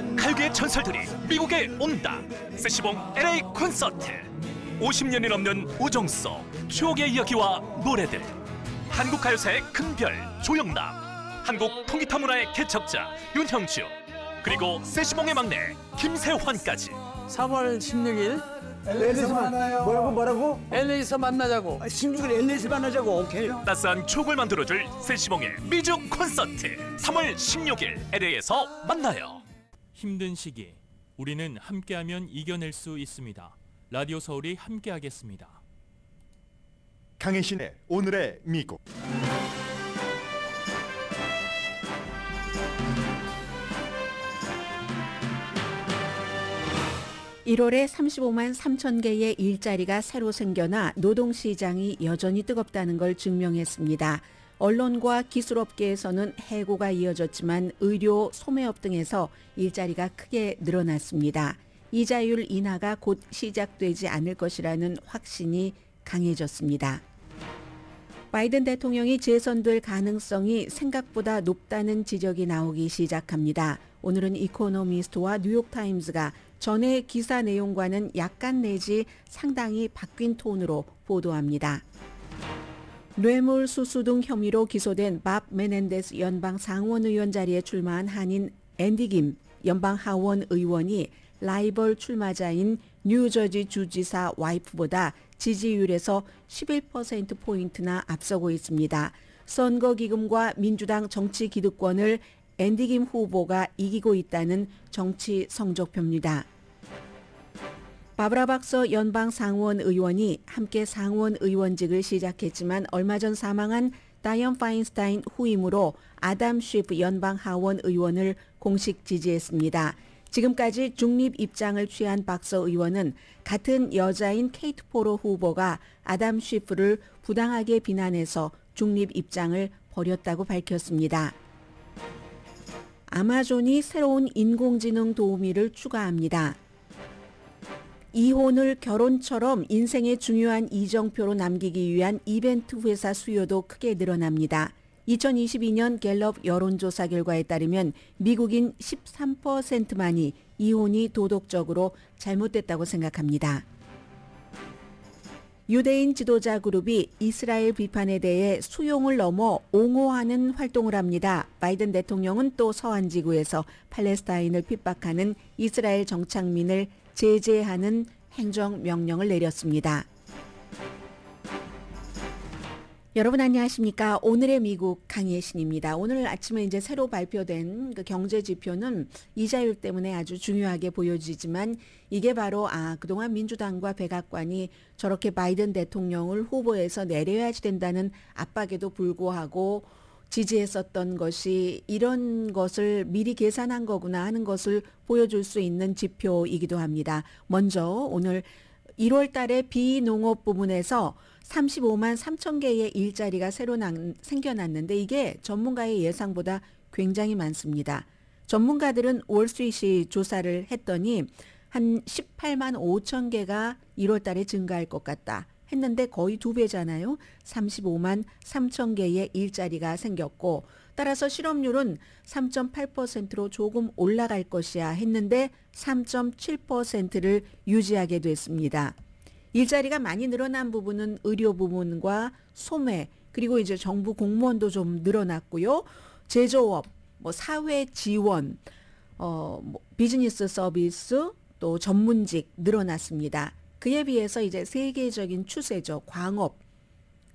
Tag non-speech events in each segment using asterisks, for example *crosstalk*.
미국 칼국의 전설들이 미국에 온다 세시봉 LA 콘서트 50년이 넘는 우정 속 추억의 이야기와 노래들 한국 가요사의 큰 별 조영남 한국 통기타 문화의 개척자 윤형주 그리고 세시봉의 막내 김세환까지 3월 16일 LA에서 만나요. 뭐라고 뭐라고? LA에서 만나자고. 16일 아, LA에서 만나자고. 오케이. 따스한 추을 만들어줄 세시봉의 미주 콘서트. 3월 16일 LA에서 만나요. 힘든 시기 우리는 함께하면 이겨낼 수 있습니다. 라디오 서울이 함께하겠습니다. 강혜신의 오늘의 미국 일월에 35만 3천 개의 일자리가 새로 생겨나 노동시장이 여전히 뜨겁다는 걸 증명했습니다. 언론과 기술업계에서는 해고가 이어졌지만 의료, 소매업 등에서 일자리가 크게 늘어났습니다. 이자율 인하가 곧 시작되지 않을 것이라는 확신이 강해졌습니다. 바이든 대통령이 재선될 가능성이 생각보다 높다는 지적이 나오기 시작합니다. 오늘은 이코노미스트와 뉴욕타임즈가 전의 기사 내용과는 약간 내지 상당히 바뀐 톤으로 보도합니다. 뇌물수수 등 혐의로 기소된 밥 메넨데스 연방 상원의원 자리에 출마한 한인 앤디 김 연방 하원 의원이 라이벌 출마자인 뉴저지 주지사 와이프보다 지지율에서 11%포인트나 앞서고 있습니다. 선거 기금과 민주당 정치 기득권을 앤디 김 후보가 이기고 있다는 정치 성적표입니다. 바브라 박서 연방 상원 의원이 함께 상원 의원직을 시작했지만 얼마 전 사망한 다이언 파인스타인 후임으로 아담 쉬프 연방 하원 의원을 공식 지지했습니다. 지금까지 중립 입장을 취한 박서 의원은 같은 여자인 케이트 포로 후보가 아담 쉬프를 부당하게 비난해서 중립 입장을 버렸다고 밝혔습니다. 아마존이 새로운 인공지능 도우미를 추가합니다. 이혼을 결혼처럼 인생의 중요한 이정표로 남기기 위한 이벤트 회사 수요도 크게 늘어납니다. 2022년 갤럽 여론조사 결과에 따르면 미국인 13%만이 이혼이 도덕적으로 잘못됐다고 생각합니다. 유대인 지도자 그룹이 이스라엘 비판에 대해 수용을 넘어 옹호하는 활동을 합니다. 바이든 대통령은 또 서한 지구에서 팔레스타인을 핍박하는 이스라엘 정착민을 제재하는 행정명령을 내렸습니다. 여러분 안녕하십니까? 오늘의 미국 강예신입니다. 오늘 아침에 이제 새로 발표된 그 경제 지표는 이자율 때문에 아주 중요하게 보여지지만 이게 바로 아 그동안 민주당과 백악관이 저렇게 바이든 대통령을 후보에서 내려야지 된다는 압박에도 불구하고 지지했었던 것이 이런 것을 미리 계산한 거구나 하는 것을 보여줄 수 있는 지표이기도 합니다. 먼저 오늘 1월 달에 비농업 부문에서 35만 3천 개의 일자리가 새로 난, 생겨났는데 이게 전문가의 예상보다 굉장히 많습니다. 전문가들은 월스트리 조사를 했더니 한 18만 5천 개가 1월 달에 증가할 것 같다. 했는데 거의 두 배잖아요. 35만 3천 개의 일자리가 생겼고 따라서 실업률은 3.8%로 조금 올라갈 것이야 했는데 3.7%를 유지하게 됐습니다. 일자리가 많이 늘어난 부분은 의료 부문과 소매 그리고 이제 정부 공무원도 좀 늘어났고요. 제조업, 뭐 사회 지원, 어, 뭐 비즈니스 서비스 또 전문직 늘어났습니다. 그에 비해서 이제 세계적인 추세죠. 광업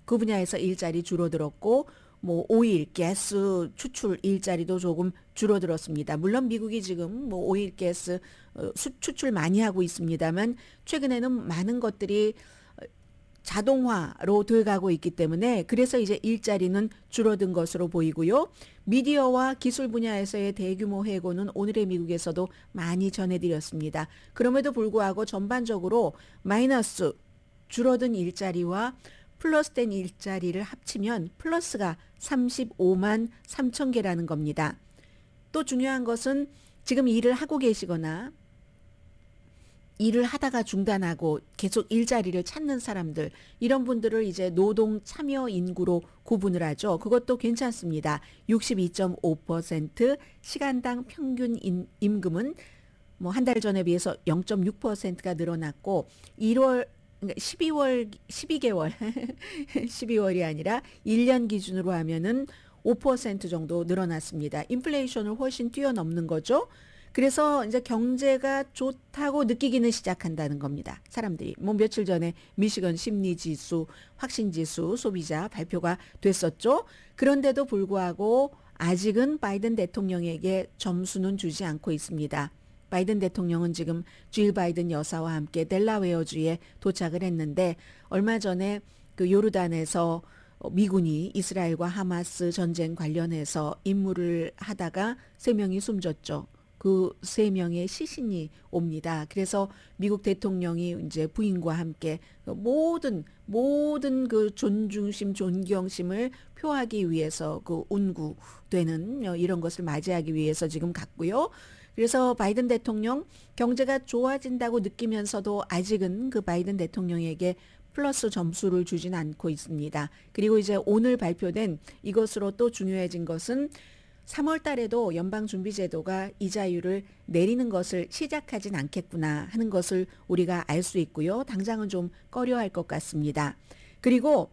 그 분야에서 일자리 줄어들었고 뭐 오일, 가스 추출 일자리도 조금 줄어들었습니다. 물론 미국이 지금 뭐 오일, 가스 어, 수, 추출 많이 하고 있습니다만 최근에는 많은 것들이 자동화로 돼가고 있기 때문에 그래서 이제 일자리는 줄어든 것으로 보이고요. 미디어와 기술 분야에서의 대규모 해고는 오늘의 미국에서도 많이 전해드렸습니다. 그럼에도 불구하고 전반적으로 마이너스 줄어든 일자리와 플러스된 일자리를 합치면 플러스가 35만 3천 개라는 겁니다. 또 중요한 것은 지금 일을 하고 계시거나 일을 하다가 중단하고 계속 일자리를 찾는 사람들 이런 분들을 이제 노동 참여 인구로 구분을 하죠. 그것도 괜찮습니다. 62.5% 시간당 평균 인, 임금은 뭐 한 달 전에 비해서 0.6%가 늘어났고 1월 12월 12개월 12월이 아니라 1년 기준으로 하면은 5% 정도 늘어났습니다. 인플레이션을 훨씬 뛰어넘는 거죠. 그래서 이제 경제가 좋다고 느끼기는 시작한다는 겁니다. 사람들이 뭐 며칠 전에 미시건 심리 지수, 확신 지수, 소비자 발표가 됐었죠. 그런데도 불구하고 아직은 바이든 대통령에게 점수는 주지 않고 있습니다. 바이든 대통령은 지금 주일 바이든 여사와 함께 델라웨어주에 도착을 했는데 얼마 전에 그 요르단에서 미군이 이스라엘과 하마스 전쟁 관련해서 임무를 하다가 세 명이 숨졌죠. 그세 명의 시신이 옵니다. 그래서 미국 대통령이 이제 부인과 함께 모든 모든 그 존중심, 존경심을 표하기 위해서 그 온구되는 이런 것을 맞이하기 위해서 지금 갔고요. 그래서 바이든 대통령 경제가 좋아진다고 느끼면서도 아직은 그 바이든 대통령에게 플러스 점수를 주진 않고 있습니다. 그리고 이제 오늘 발표된 이것으로 또 중요해진 것은 3월 달에도 연방준비제도가 이자율을 내리는 것을 시작하진 않겠구나 하는 것을 우리가 알 수 있고요. 당장은 좀 꺼려할 것 같습니다. 그리고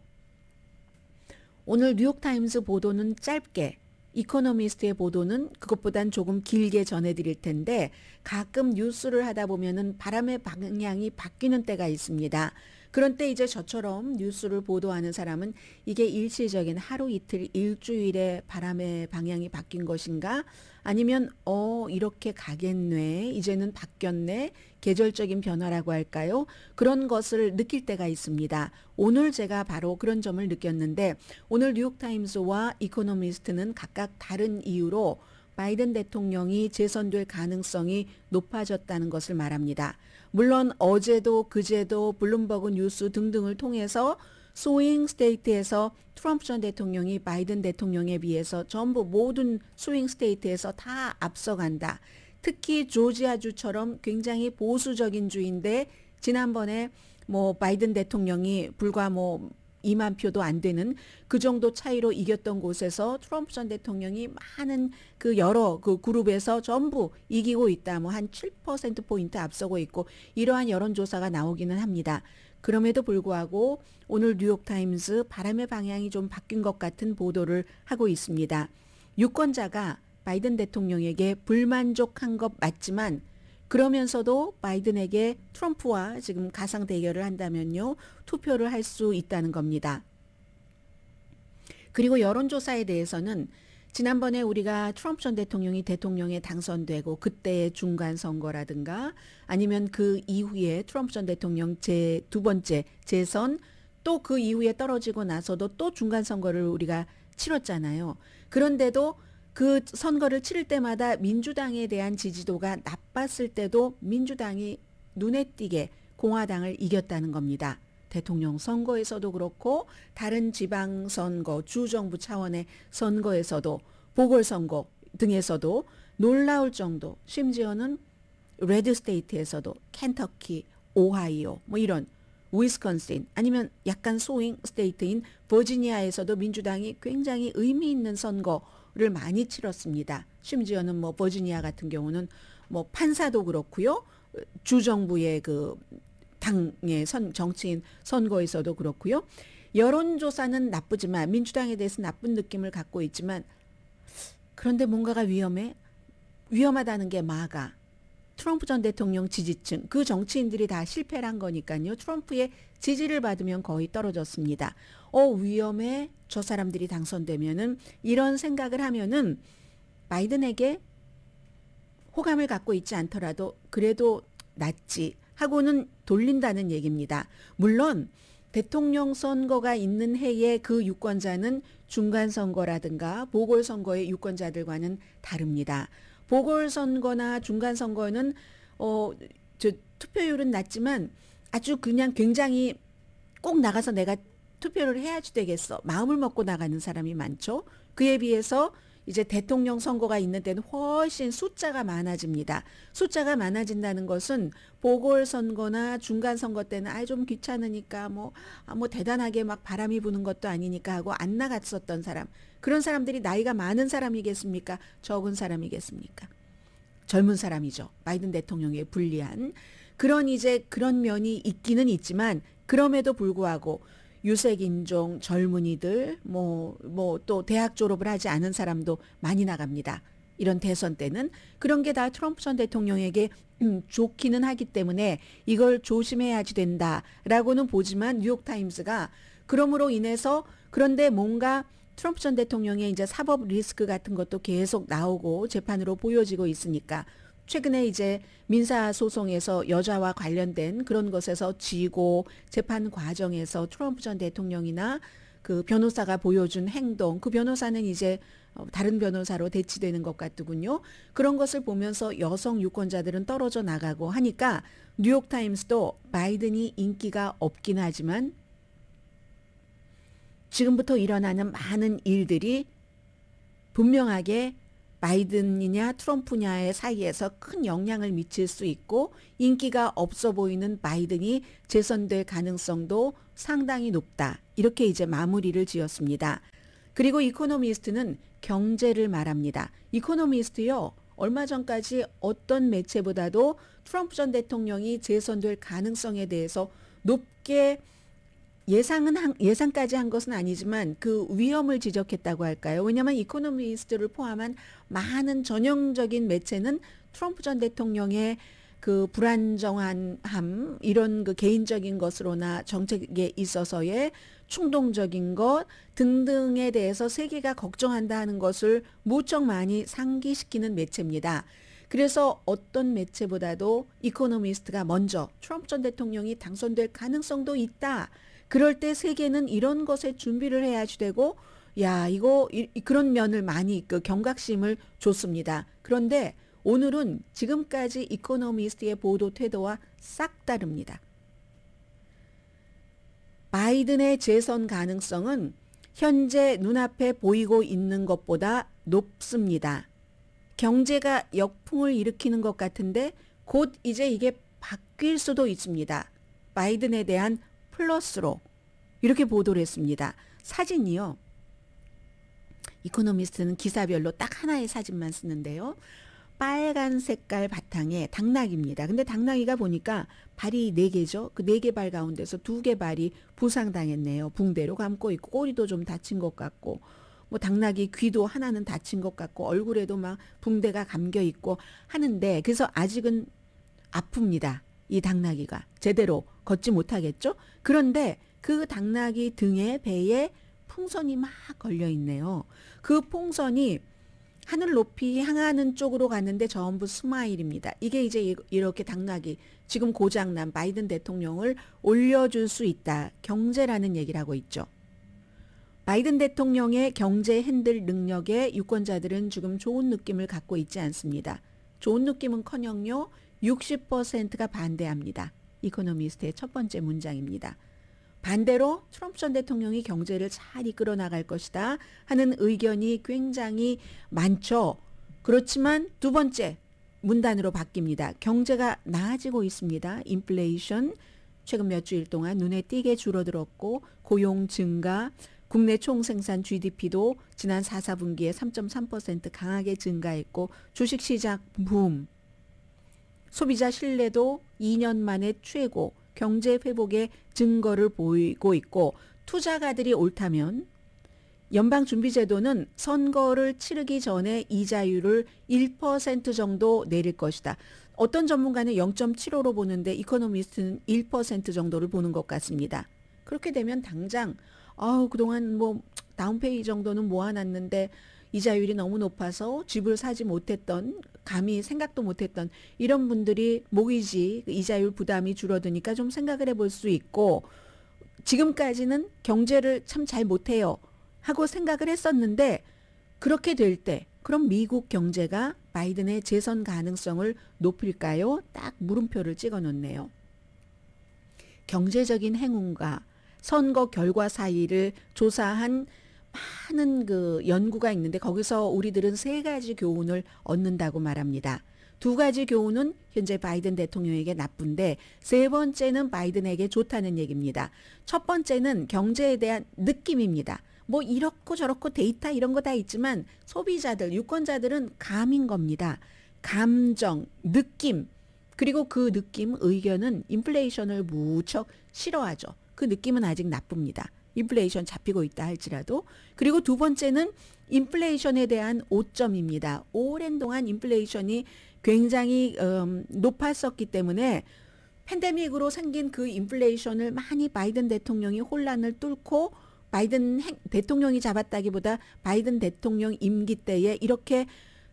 오늘 뉴욕타임스 보도는 짧게 이코노미스트의 보도는 그것보단 조금 길게 전해드릴 텐데 가끔 뉴스를 하다 보면은 바람의 방향이 바뀌는 때가 있습니다. 그런데 이제 저처럼 뉴스를 보도하는 사람은 이게 일시적인 하루 이틀 일주일의 바람의 방향이 바뀐 것인가 아니면 어 이렇게 가겠네 이제는 바뀌었네 계절적인 변화라고 할까요? 그런 것을 느낄 때가 있습니다. 오늘 제가 바로 그런 점을 느꼈는데 오늘 뉴욕타임스와 이코노미스트는 각각 다른 이유로 바이든 대통령이 재선될 가능성이 높아졌다는 것을 말합니다. 물론 어제도 그제도 블룸버그 뉴스 등등을 통해서 스윙 스테이트에서 트럼프 전 대통령이 바이든 대통령에 비해서 전부 모든 스윙 스테이트에서 다 앞서간다. 특히 조지아주처럼 굉장히 보수적인 주인데 지난번에 뭐 바이든 대통령이 불과 뭐 2만 표도 안 되는 그 정도 차이로 이겼던 곳에서 트럼프 전 대통령이 많은 그 여러 그 그룹에서 전부 이기고 있다. 뭐 한 7%포인트 앞서고 있고 이러한 여론조사가 나오기는 합니다. 그럼에도 불구하고 오늘 뉴욕타임스 바람의 방향이 좀 바뀐 것 같은 보도를 하고 있습니다. 유권자가 바이든 대통령에게 불만족한 것 맞지만 그러면서도 바이든에게 트럼프와 지금 가상 대결을 한다면요. 투표를 할 수 있다는 겁니다. 그리고 여론조사에 대해서는 지난번에 우리가 트럼프 전 대통령이 대통령에 당선되고 그때의 중간 선거라든가 아니면 그 이후에 트럼프 전 대통령 제 두 번째 재선 또 그 이후에 떨어지고 나서도 또 중간 선거를 우리가 치렀잖아요. 그런데도 그 선거를 치를 때마다 민주당에 대한 지지도가 나빴을 때도 민주당이 눈에 띄게 공화당을 이겼다는 겁니다. 대통령 선거에서도 그렇고 다른 지방 선거, 주 정부 차원의 선거에서도 보궐 선거 등에서도 놀라울 정도 심지어는 레드 스테이트에서도 켄터키, 오하이오 뭐 이런 위스콘신 아니면 약간 소잉 스테이트인 버지니아에서도 민주당이 굉장히 의미 있는 선거 를 많이 치렀습니다. 심지어는 뭐 버지니아 같은 경우는 뭐 판사도 그렇고요. 주정부의 그 당의 선 정치인 선거에서도 그렇고요. 여론조사는 나쁘지만 민주당에 대해서 나쁜 느낌을 갖고 있지만 그런데 뭔가가 위험해 위험하다는 게 마가 트럼프 전 대통령 지지층 그 정치인들이 다 실패를 한 거니까요. 트럼프의 지지를 받으면 거의 떨어졌습니다. 어 위험해 저 사람들이 당선되면은 이런 생각을 하면은 바이든에게 호감을 갖고 있지 않더라도 그래도 낫지 하고는 돌린다는 얘기입니다. 물론 대통령 선거가 있는 해에 그 유권자는 중간 선거라든가 보궐 선거의 유권자들과는 다릅니다. 보궐선거나 중간선거는 어, 저 투표율은 낮지만 아주 그냥 굉장히 꼭 나가서 내가 투표를 해야지 되겠어. 마음을 먹고 나가는 사람이 많죠. 그에 비해서 이제 대통령 선거가 있는 때는 훨씬 숫자가 많아집니다. 숫자가 많아진다는 것은 보궐선거나 중간선거 때는 아이 좀 귀찮으니까 뭐, 아, 뭐 대단하게 막 바람이 부는 것도 아니니까 하고 안 나갔었던 사람. 그런 사람들이 나이가 많은 사람이겠습니까? 적은 사람이겠습니까? 젊은 사람이죠. 바이든 대통령에 불리한. 그런 이제 그런 면이 있기는 있지만 그럼에도 불구하고 유색 인종 젊은이들 뭐 뭐 또 대학 졸업을 하지 않은 사람도 많이 나갑니다. 이런 대선 때는 그런 게 다 트럼프 전 대통령에게 음, 좋기는 하기 때문에 이걸 조심해야지 된다라고는 보지만 뉴욕 타임스가 그러므로 인해서 그런데 뭔가 트럼프 전 대통령의 이제 사법 리스크 같은 것도 계속 나오고 재판으로 보여지고 있으니까 최근에 이제 민사 소송에서 여자와 관련된 그런 것에서 지고 재판 과정에서 트럼프 전 대통령이나 그 변호사가 보여준 행동, 그 변호사는 이제 어, 다른 변호사로 대치되는 것 같더군요. 그런 것을 보면서 여성 유권자들은 떨어져 나가고 하니까 뉴욕타임스도 바이든이 인기가 없긴 하지만 지금부터 일어나는 많은 일들이 분명하게 바이든이냐 트럼프냐의 사이에서 큰 영향을 미칠 수 있고 인기가 없어 보이는 바이든이 재선될 가능성도 상당히 높다. 이렇게 이제 마무리를 지었습니다. 그리고 이코노미스트는 경제를 말합니다. 이코노미스트요. 얼마 전까지 어떤 매체보다도 트럼프 전 대통령이 재선될 가능성에 대해서 높게 예상은 한, 예상까지 한 것은 아니지만 그 위험을 지적했다고 할까요? 왜냐하면 이코노미스트를 포함한 많은 전형적인 매체는 트럼프 전 대통령의 그 불안정함 이런 그 개인적인 것으로나 정책에 있어서의 충동적인 것 등등에 대해서 세계가 걱정한다 하는 것을 무척 많이 상기시키는 매체입니다. 그래서 어떤 매체보다도 이코노미스트가 먼저 트럼프 전 대통령이 당선될 가능성도 있다. 그럴 때 세계는 이런 것에 준비를 해야지 되고 야 이거 이, 그런 면을 많이 그 경각심을 줬습니다. 그런데 오늘은 지금까지 이코노미스트의 보도 태도와 싹 다릅니다. 바이든의 재선 가능성은 현재 눈앞에 보이고 있는 것보다 높습니다. 경제가 역풍을 일으키는 것 같은데 곧 이제 이게 바뀔 수도 있습니다. 바이든에 대한 플러스로 이렇게 보도를 했습니다. 사진이요. 이코노미스트는 기사별로 딱 하나의 사진만 쓰는데요. 빨간 색깔 바탕에 당나귀입니다. 근데 당나귀가 보니까 발이 네 개죠. 그 네 개 발 가운데서 두 개 발이 부상당했네요. 붕대로 감고 있고 꼬리도 좀 다친 것 같고 뭐 당나귀 귀도 하나는 다친 것 같고 얼굴에도 막 붕대가 감겨 있고 하는데 그래서 아직은 아픕니다. 이 당나귀가 제대로 걷지 못하겠죠? 그런데 그 당나귀 등에 배에 풍선이 막 걸려 있네요. 그 풍선이 하늘 높이 향하는 쪽으로 가는데 전부 스마일입니다. 이게 이제 이렇게 당나귀 지금 고장난 바이든 대통령을 올려줄 수 있다. 경제라는 얘기를 하고 있죠. 바이든 대통령의 경제 핸들 능력에 유권자들은 지금 좋은 느낌을 갖고 있지 않습니다. 좋은 느낌은 커녕요. 60%가 반대합니다. 이코노미스트의 첫 번째 문장입니다. 반대로 트럼프 전 대통령이 경제를 잘 이끌어 나갈 것이다 하는 의견이 굉장히 많죠. 그렇지만 두 번째 문단으로 바뀝니다. 경제가 나아지고 있습니다. 인플레이션 최근 몇 주일 동안 눈에 띄게 줄어들었고 고용 증가, 국내 총생산 GDP도 지난 4, 4분기에 3.3% 강하게 증가했고 주식시장 붐 소비자 신뢰도 2년 만에 최고, 경제 회복의 증거를 보이고 있고 투자가들이 옳다면 연방준비제도는 선거를 치르기 전에 이자율을 1% 정도 내릴 것이다. 어떤 전문가는 0.75로 보는데 이코노미스트는 1% 정도를 보는 것 같습니다. 그렇게 되면 당장 아우 그동안 뭐 다운페이 정도는 모아놨는데 이자율이 너무 높아서 집을 사지 못했던 감히 생각도 못했던 이런 분들이 모기지 그 이자율 부담이 줄어드니까 좀 생각을 해볼 수 있고 지금까지는 경제를 참 잘 못해요 하고 생각을 했었는데 그렇게 될 때 그럼 미국 경제가 바이든의 재선 가능성을 높일까요? 딱 물음표를 찍어 놓네요. 경제적인 행운과 선거 결과 사이를 조사한 많은 그 연구가 있는데 거기서 우리들은 세 가지 교훈을 얻는다고 말합니다. 두 가지 교훈은 현재 바이든 대통령에게 나쁜데 세 번째는 바이든에게 좋다는 얘기입니다. 첫 번째는 경제에 대한 느낌입니다. 뭐 이렇고 저렇고 데이터 이런 거 다 있지만 소비자들, 유권자들은 감인 겁니다. 감정, 느낌. 그리고 그 느낌, 의견은 인플레이션을 무척 싫어하죠. 그 느낌은 아직 나쁩니다. 인플레이션 잡히고 있다 할지라도 그리고 두 번째는 인플레이션에 대한 오점입니다. 오랜 동안 인플레이션이 굉장히 음, 높았었기 때문에 팬데믹으로 생긴 그 인플레이션을 많이 바이든 대통령이 혼란을 뚫고 바이든 행, 대통령이 잡았다기보다 바이든 대통령 임기 때에 이렇게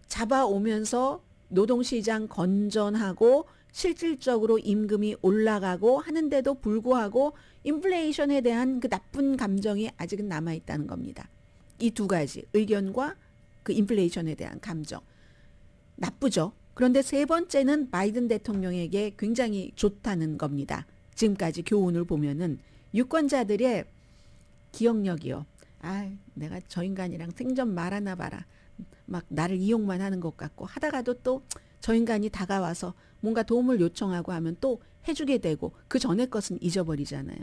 잡아오면서 노동시장 건전하고 실질적으로 임금이 올라가고 하는데도 불구하고 인플레이션에 대한 그 나쁜 감정이 아직은 남아 있다는 겁니다. 이 두 가지 의견과 그 인플레이션에 대한 감정 나쁘죠. 그런데 세 번째는 바이든 대통령에게 굉장히 좋다는 겁니다. 지금까지 교훈을 보면은 유권자들의 기억력이요. 아, 내가 저 인간이랑 생전 말하나 봐라. 막 나를 이용만 하는 것 같고 하다가도 또 저 인간이 다가와서 뭔가 도움을 요청하고 하면 또 해주게 되고 그 전에 것은 잊어버리잖아요.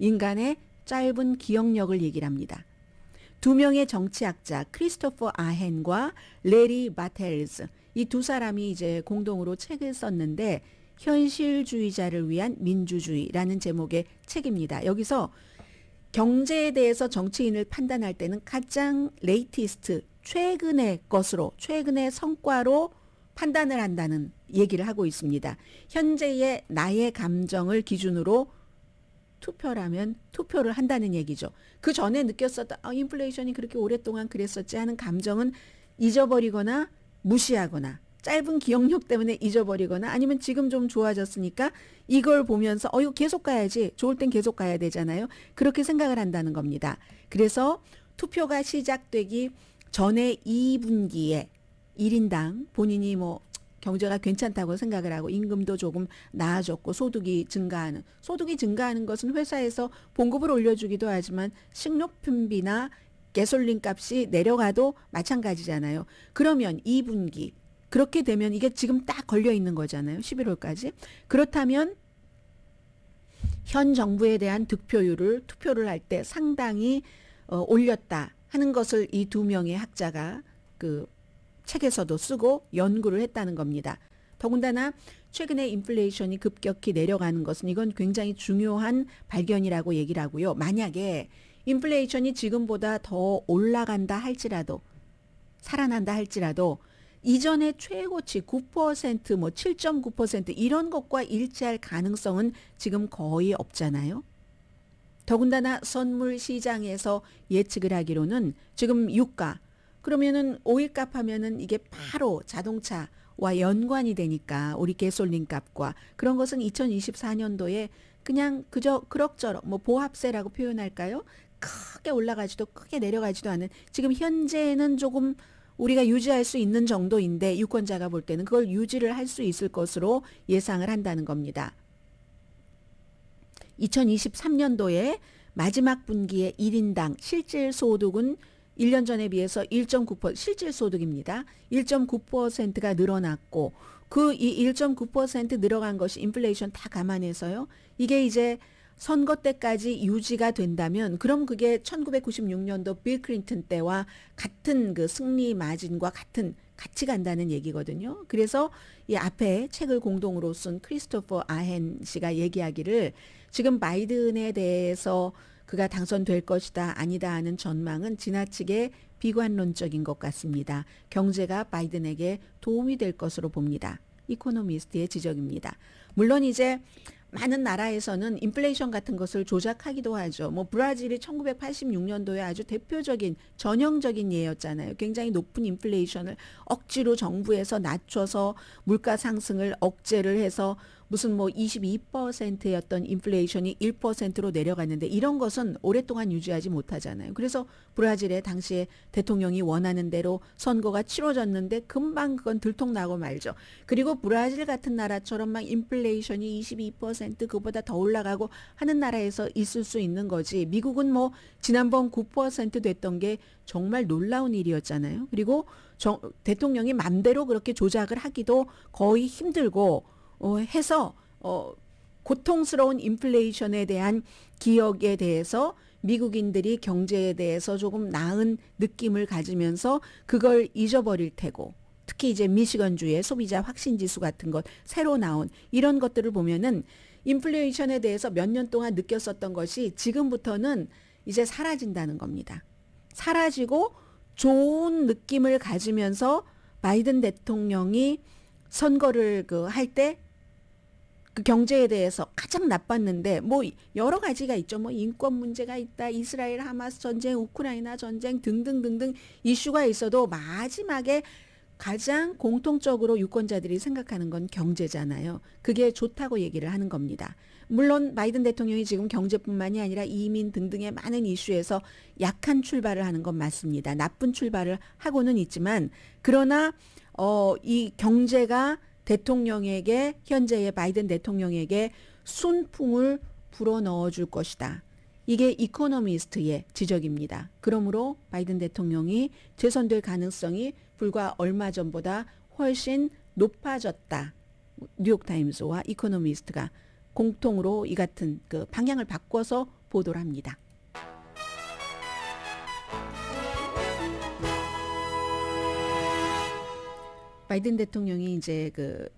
인간의 짧은 기억력을 얘기합니다. 두 명의 정치학자 크리스토퍼 아헨과 레리 마텔즈 이 두 사람이 이제 공동으로 책을 썼는데 현실주의자를 위한 민주주의라는 제목의 책입니다. 여기서 경제에 대해서 정치인을 판단할 때는 가장 레이티스트 최근의 것으로 최근의 성과로 판단을 한다는 얘기를 하고 있습니다. 현재의 나의 감정을 기준으로 투표라면 투표를 한다는 얘기죠. 그 전에 느꼈었던 아, 인플레이션이 그렇게 오랫동안 그랬었지 하는 감정은 잊어버리거나 무시하거나 짧은 기억력 때문에 잊어버리거나 아니면 지금 좀 좋아졌으니까 이걸 보면서 어 이거 계속 가야지 좋을 땐 계속 가야 되잖아요. 그렇게 생각을 한다는 겁니다. 그래서 투표가 시작되기 전에 2분기에 1인당 본인이 뭐 경제가 괜찮다고 생각을 하고 임금도 조금 나아졌고 소득이 증가하는 소득이 증가하는 것은 회사에서 봉급을 올려주기도 하지만 식료품비나 개솔린 값이 내려가도 마찬가지잖아요. 그러면 2분기 그렇게 되면 이게 지금 딱 걸려 있는 거잖아요. 11월까지. 그렇다면 현 정부에 대한 득표율을 투표를 할 때 상당히 어, 올렸다 하는 것을 이 두 명의 학자가 그 책에서도 쓰고 연구를 했다는 겁니다. 더군다나 최근에 인플레이션이 급격히 내려가는 것은 이건 굉장히 중요한 발견이라고 얘기를 하고요. 만약에 인플레이션이 지금보다 더 올라간다 할지라도 살아난다 할지라도 이전의 최고치 9%뭐 7.9% 이런 것과 일치할 가능성은 지금 거의 없잖아요. 더군다나 선물 시장에서 예측을 하기로는 지금 유가 그러면은 오일값 하면은 이게 바로 자동차와 연관이 되니까 우리 개솔린 값과 그런 것은 2024년도에 그냥 그저 그럭저럭 뭐 보합세라고 표현할까요? 크게 올라가지도 크게 내려가지도 않은 지금 현재는 조금 우리가 유지할 수 있는 정도인데 유권자가 볼 때는 그걸 유지를 할 수 있을 것으로 예상을 한다는 겁니다. 2023년도에 마지막 분기에 1인당 실질 소득은 1년 전에 비해서 1.9% 실질 소득입니다. 1.9%가 늘어났고 그 이 1.9% 늘어간 것이 인플레이션 다 감안해서요. 이게 이제 선거 때까지 유지가 된다면 그럼 그게 1996년도 빌 클린턴 때와 같은 그 승리 마진과 같은 같이 간다는 얘기거든요. 그래서 이 앞에 책을 공동으로 쓴 크리스토퍼 아헨 씨가 얘기하기를 지금 바이든에 대해서 그가 당선될 것이다 아니다 하는 전망은 지나치게 비관론적인 것 같습니다. 경제가 바이든에게 도움이 될 것으로 봅니다. 이코노미스트의 지적입니다. 물론 이제 많은 나라에서는 인플레이션 같은 것을 조작하기도 하죠. 뭐 브라질이 1986년도에 아주 대표적인 전형적인 예였잖아요. 굉장히 높은 인플레이션을 억지로 정부에서 낮춰서 물가 상승을 억제를 해서 무슨 뭐 22%였던 인플레이션이 1%로 내려갔는데 이런 것은 오랫동안 유지하지 못하잖아요. 그래서 브라질의 당시에 대통령이 원하는 대로 선거가 치러졌는데 금방 그건 들통나고 말죠. 그리고 브라질 같은 나라처럼 막 인플레이션이 22% 그보다 더 올라가고 하는 나라에서 있을 수 있는 거지. 미국은 뭐 지난번 9% 됐던 게 정말 놀라운 일이었잖아요. 그리고 정, 대통령이 맘대로 그렇게 조작을 하기도 거의 힘들고 어, 해서 어, 고통스러운 인플레이션에 대한 기억에 대해서 미국인들이 경제에 대해서 조금 나은 느낌을 가지면서 그걸 잊어버릴 테고 특히 이제 미시건주의 소비자 확신 지수 같은 것 새로 나온 이런 것들을 보면은 인플레이션에 대해서 몇 년 동안 느꼈었던 것이 지금부터는 이제 사라진다는 겁니다. 사라지고 좋은 느낌을 가지면서 바이든 대통령이 선거를 그할때 그 경제에 대해서 가장 나빴는데 뭐 여러 가지가 있죠. 뭐 인권 문제가 있다, 이스라엘 하마스 전쟁, 우크라이나 전쟁 등등 등등 이슈가 있어도 마지막에 가장 공통적으로 유권자들이 생각하는 건 경제잖아요. 그게 좋다고 얘기를 하는 겁니다. 물론 바이든 대통령이 지금 경제뿐만이 아니라 이민 등등의 많은 이슈에서 약한 출발을 하는 건 맞습니다. 나쁜 출발을 하고는 있지만 그러나 어 이 경제가 대통령에게 현재의 바이든 대통령에게 순풍을 불어넣어 줄 것이다. 이게 이코노미스트의 지적입니다. 그러므로 바이든 대통령이 재선될 가능성이 불과 얼마 전보다 훨씬 높아졌다. 뉴욕타임스와 이코노미스트가 공통으로 이 같은 그 방향을 바꿔서 보도를 합니다. 바이든 대통령이 이제 그,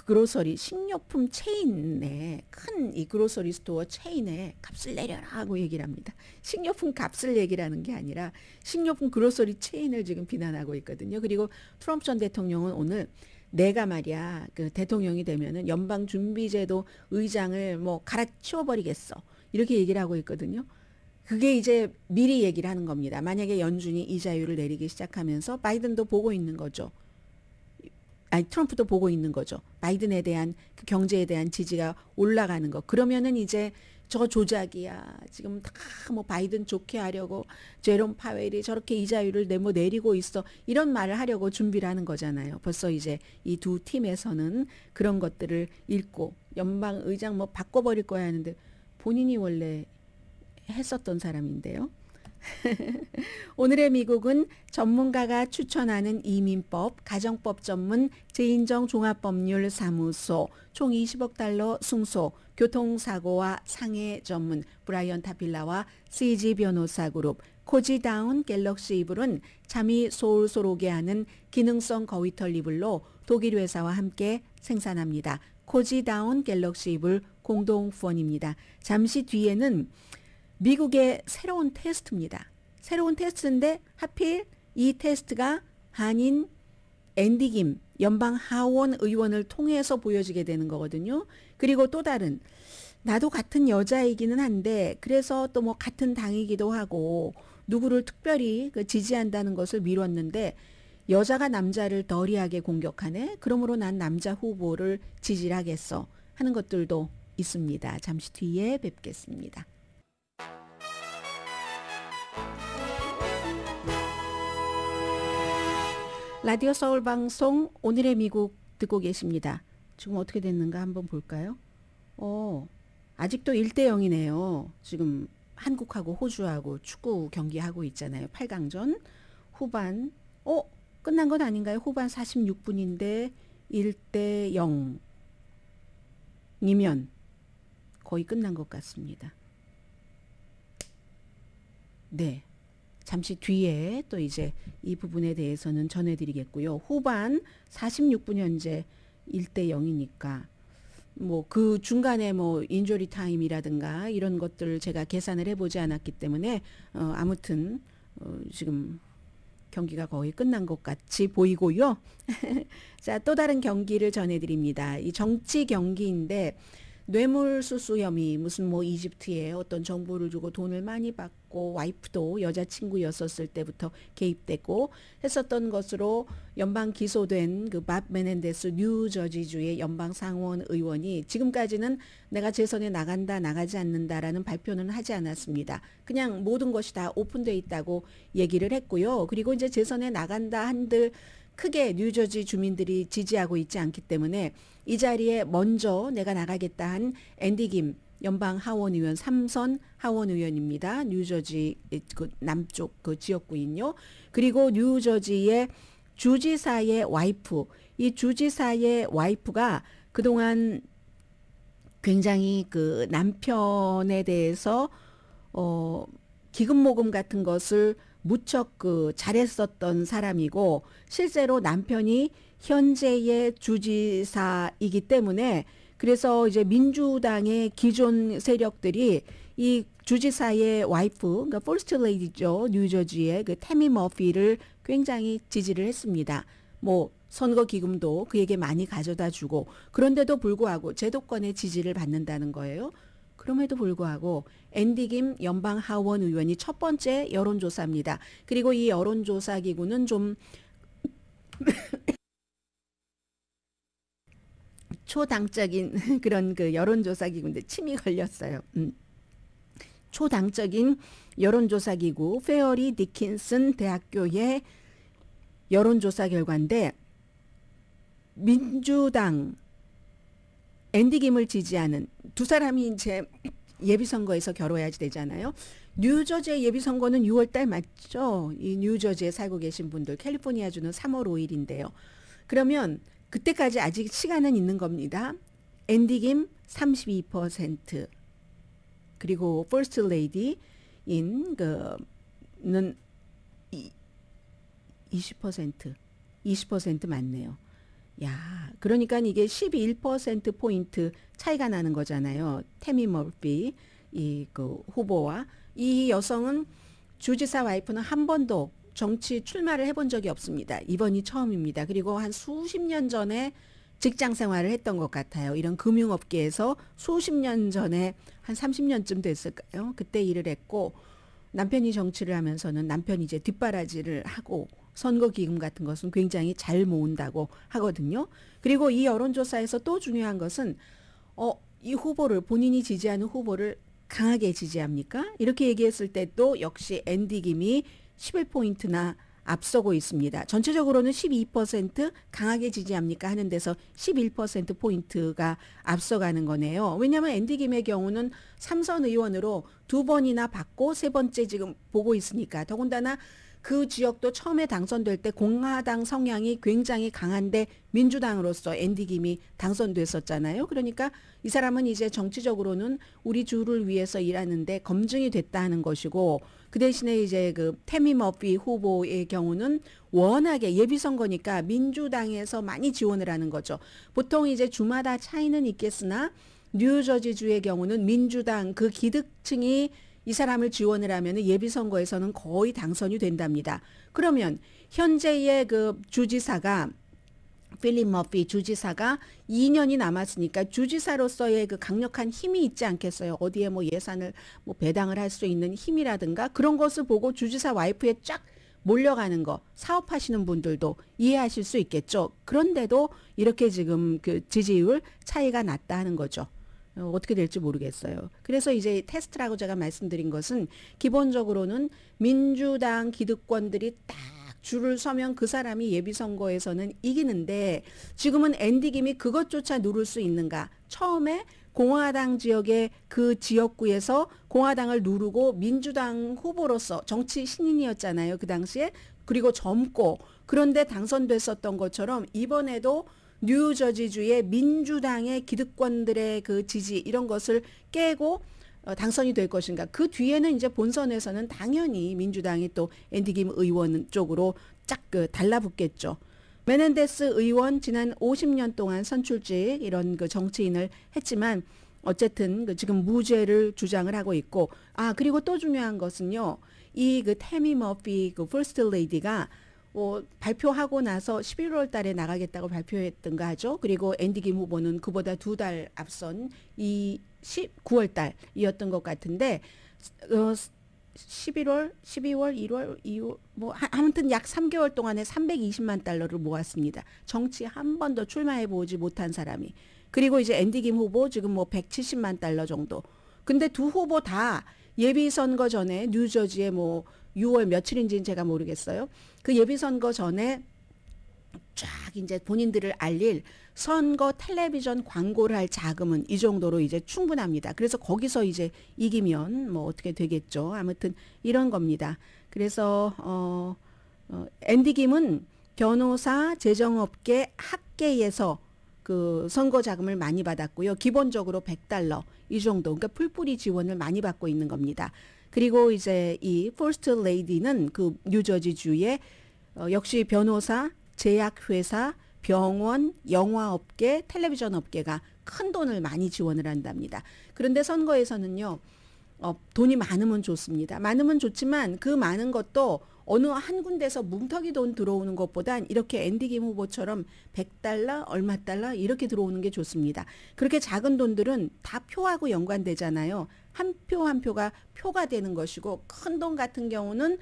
그 그로서리 식료품 체인에 큰 이 그로서리 스토어 체인에 값을 내려라고 얘기를 합니다. 식료품 값을 얘기라는 게 아니라 식료품 그로서리 체인을 지금 비난하고 있거든요. 그리고 트럼프 전 대통령은 오늘 내가 말이야 그 대통령이 되면은 연방 준비제도 의장을 뭐 갈아치워 버리겠어 이렇게 얘기를 하고 있거든요. 그게 이제 미리 얘기를 하는 겁니다. 만약에 연준이 이자율을 내리기 시작하면서 바이든도 보고 있는 거죠. 아니 트럼프도 보고 있는 거죠. 바이든에 대한 그 경제에 대한 지지가 올라가는 거. 그러면은 이제 저 조작이야. 지금 다 뭐 바이든 좋게 하려고 제롬 파웰이 저렇게 이자율을 내모 뭐 내리고 있어. 이런 말을 하려고 준비를 하는 거잖아요. 벌써 이제 이 두 팀에서는 그런 것들을 읽고 연방 의장 뭐 바꿔 버릴 거야 하는데 본인이 원래 했었던 사람인데요. *laughs* 오늘의 미국은 전문가가 추천하는 이민법, 가정법 전문 제인정 종합법률 사무소, 총 20억 달러 승소, 교통사고와 상해 전문 브라이언 타필라와 CG 변호사 그룹, 코지다운 갤럭시 이불은 잠이 소울솔 오게 하는 기능성 거위털 이불로 독일 회사와 함께 생산합니다. 코지다운 갤럭시 이불 공동 후원입니다. 잠시 뒤에는 미국의 새로운 테스트입니다. 새로운 테스트인데 하필 이 테스트가 한인 앤디김 연방 하원 의원을 통해서 보여지게 되는 거거든요. 그리고 또 다른 나도 같은 여자이기는 한데 그래서 또 뭐 같은 당이기도 하고 누구를 특별히 그 지지한다는 것을 미뤘는데 여자가 남자를 덜이하게 공격하네. 그러므로 난 남자 후보를 지지하겠어 하는 것들도 있습니다. 잠시 뒤에 뵙겠습니다. 라디오 서울 방송 오늘의 미국 듣고 계십니다. 지금 어떻게 됐는가 한번 볼까요? 어, 아직도 1대 0이네요. 지금 한국하고 호주하고 축구 경기하고 있잖아요. 8강전 후반. 어, 끝난 건 아닌가요? 후반 46분인데 1대 0이면 거의 끝난 것 같습니다. 네. 잠시 뒤에 또 이제 이 부분에 대해서는 전해드리겠고요. 후반 46분 현재 1대 0이니까 뭐 그 중간에 뭐 인조리 타임이라든가 이런 것들 제가 계산을 해보지 않았기 때문에 어 아무튼 어 지금 경기가 거의 끝난 것 같이 보이고요. *laughs* 자, 또 다른 경기를 전해드립니다. 이 정치 경기인데 뇌물수수 혐의 무슨 뭐 이집트에 어떤 정보를 주고 돈을 많이 받고 있었고 와이프도 여자친구였었을 때부터 개입되고 했었던 것으로 연방 기소된 그밥 메넨데스 뉴저지주의 연방 상원 의원이 지금까지는 내가 재선에 나간다 나가지 않는다라는 발표는 하지 않았습니다. 그냥 모든 것이 다 오픈돼 있다고 얘기를 했고요. 그리고 이제 재선에 나간다 한들 크게 뉴저지 주민들이 지지하고 있지 않기 때문에 이 자리에 먼저 내가 나가겠다 한 앤디 김 연방 하원 의원 삼선 하원 의원입니다. 뉴저지 그 남쪽 그 지역구인요. 그리고 뉴저지의 주지사의 와이프 이 주지사의 와이프가 그동안 굉장히 그 남편에 대해서 어 기금 모금 같은 것을 무척 그 잘했었던 사람이고 실제로 남편이 현재의 주지사이기 때문에 그래서 이제 민주당의 기존 세력들이 이 주지사의 와이프, 그러니까 포스트 레이디죠. 뉴저지의 그 테미 머피를 굉장히 지지를 했습니다. 뭐 선거 기금도 그에게 많이 가져다 주고 그런데도 불구하고 제도권의 지지를 받는다는 거예요. 그럼에도 불구하고 앤디 김 연방 하원 의원이 첫 번째 여론조사입니다. 그리고 이 여론조사 기구는 좀 초당적인 *laughs* 그런 그 여론조사기구인데 침이 걸렸어요. 음. 초당적인 여론조사기구 페어리 디킨슨 대학교의 여론조사 결과인데 민주당 앤디 김을 지지하는 두 사람이 이제 예비선거에서 겨뤄야지 되잖아요. 뉴저지 예비선거는 6월달 맞죠? 이 뉴저지에 살고 계신 분들 캘리포니아주는 3월 5일인데요. 그러면 그때까지 아직 시간은 있는 겁니다. 앤디김 32% 그리고 퍼스트 레이디인 그는 20% 20% 맞네요. 야, 그러니까 이게 11% 포인트 차이가 나는 거잖아요. 테미 머피 이그 후보와 이 여성은 주지사 와이프는 한 번도 정치 출마를 해본 적이 없습니다. 이번이 처음입니다. 그리고 한 수십 년 전에 직장 생활을 했던 것 같아요. 이런 금융업계에서 수십 년 전에 한 30년쯤 됐을까요? 그때 일을 했고 남편이 정치를 하면서는 남편이 이제 뒷바라지를 하고 선거 기금 같은 것은 굉장히 잘 모은다고 하거든요. 그리고 이 여론조사에서 또 중요한 것은 어, 이 후보를 본인이 지지하는 후보를 강하게 지지합니까? 이렇게 얘기했을 때 또 역시 앤디 김이 11포인트나 앞서고 있습니다. 전체적으로는 12% 강하게 지지합니까 하는 데서 11%포인트가 앞서가는 거네요. 왜냐하면 앤디김의 경우는 삼선 의원으로 두 번이나 받고 세 번째 지금 보고 있으니까 더군다나 그 지역도 처음에 당선될 때 공화당 성향이 굉장히 강한데 민주당으로서 앤디 김이 당선됐었잖아요. 그러니까 이 사람은 이제 정치적으로는 우리 주를 위해서 일하는데 검증이 됐다는 하 것이고 그 대신에 이제 그 테미 머피 후보의 경우는 워낙에 예비선거니까 민주당에서 많이 지원을 하는 거죠. 보통 이제 주마다 차이는 있겠으나 뉴저지주의 경우는 민주당 그 기득층이 이 사람을 지원을 하면 예비선거에서는 거의 당선이 된답니다. 그러면 현재의 그 주지사가 필립 머피 주지사가 2년이 남았으니까 주지사로서의 그 강력한 힘이 있지 않겠어요. 어디에 뭐 예산을 뭐 배당을 할 수 있는 힘이라든가 그런 것을 보고 주지사 와이프에 쫙 몰려가는 거 사업하시는 분들도 이해하실 수 있겠죠. 그런데도 이렇게 지금 그 지지율 차이가 났다 하는 거죠. 어, 어떻게 될지 모르겠어요. 그래서 이제 테스트라고 제가 말씀드린 것은 기본적으로는 민주당 기득권들이 딱 줄을 서면 그 사람이 예비선거에서는 이기는데 지금은 엔디 김이 그것조차 누를 수 있는가? 처음에 공화당 지역의 그 지역구에서 공화당을 누르고 민주당 후보로서 정치 신인이었잖아요. 그 당시에. 그리고 젊고 그런데 당선됐었던 것처럼 이번에도 뉴저지주의 민주당의 기득권들의 그 지지 이런 것을 깨고 어, 당선이 될 것인가. 그 뒤에는 이제 본선에서는 당연히 민주당이 또 앤디 김 의원 쪽으로 짝그 달라붙겠죠. 메넨데스 의원 지난 50년 동안 선출직 이런 그 정치인을 했지만 어쨌든 그 지금 무죄를 주장을 하고 있고 아 그리고 또 중요한 것은요 이그 테미 머피 그 퍼스트 레이디가 뭐 발표하고 나서 11월 달에 나가겠다고 발표했던가 하죠. 그리고 앤디 김 후보는 그보다 두 달 앞선 이 10, 9월 달이었던 것 같은데 어, 11월, 12월, 1월, 2월 뭐 아무튼 약 3개월 동안에 320만 달러를 모았습니다. 정치 한 번도 출마해 보지 못한 사람이. 그리고 이제 앤디 김 후보 지금 뭐 170만 달러 정도. 근데 두 후보 다 예비 선거 전에 뉴저지에뭐 6월 며칠인지는 제가 모르겠어요. 그 예비 선거 전에 쫙 이제 본인들을 알릴 선거 텔레비전 광고를 할 자금은 이 정도로 이제 충분합니다. 그래서 거기서 이제 이기면 뭐 어떻게 되겠죠. 아무튼 이런 겁니다. 그래서 어, 어 앤디 김은 변호사 재정업계 학계에서 그 선거 자금을 많이 받았고요. 기본적으로 100달러 이 정도. 그러니까 풀뿌리 지원을 많이 받고 있는 겁니다. 그리고 이제 이 포스트 레이디는 그 뉴저지 주의 어, 역시 변호사, 제약회사, 병원, 영화업계, 텔레비전 업계가 큰 돈을 많이 지원을 한답니다. 그런데 선거에서는요, 어, 돈이 많으면 좋습니다. 많으면 좋지만 그 많은 것도 어느 한 군데서 뭉텅이 돈 들어오는 것보단 이렇게 앤디김 후보처럼 100달러, 얼마 달러 이렇게 들어오는 게 좋습니다. 그렇게 작은 돈들은 다 표하고 연관되잖아요. 한 표한 한 표가 표가 되는 것이고 큰 돈 같은 경우는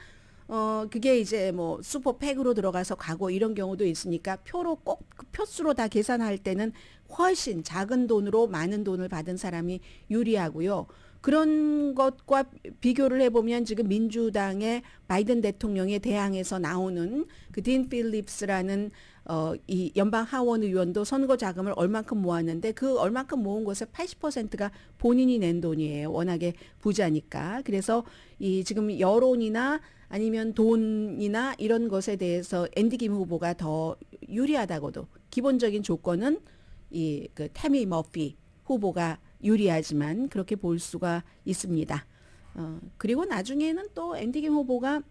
어 그게 이제 뭐 슈퍼팩으로 들어가서 가고 이런 경우도 있으니까 표로 꼭 그 표수로 다 계산할 때는 훨씬 작은 돈으로 많은 돈을 받은 사람이 유리하고요. 그런 것과 비교를 해보면 지금 민주당의 바이든 대통령의대항에서 나오는 그 딘 필립스라는 어, 이 연방 하원 의원도 선거 자금을 얼만큼 모았는데 그 얼만큼 모은 것의 80%가 본인이 낸 돈이에요. 워낙에 부자니까. 그래서 이 지금 여론이나 아니면 돈이나 이런 것에 대해서 앤디 김 후보가 더 유리하다고도 기본적인 조건은 이 그 태미 머피 후보가 유리하지만 그렇게 볼 수가 있습니다. 어, 그리고 나중에는 또 앤디김 후보가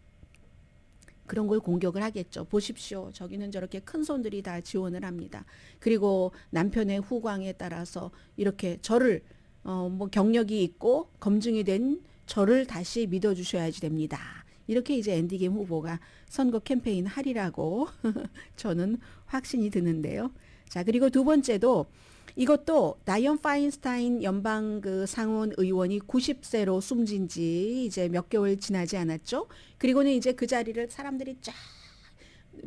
그런 걸 공격을 하겠죠. 보십시오. 저기는 저렇게 큰 손들이 다 지원을 합니다. 그리고 남편의 후광에 따라서 이렇게 저를 어, 뭐 경력이 있고 검증이 된 저를 다시 믿어주셔야지 됩니다. 이렇게 이제 앤디김 후보가 선거 캠페인 하리라고 *laughs* 저는 확신이 드는데요. 자, 그리고 두 번째도 이것도 나이언 파인스타인 연방 그 상원 의원이 90세로 숨진 지 이제 몇 개월 지나지 않았죠. 그리고는 이제 그 자리를 사람들이 쫙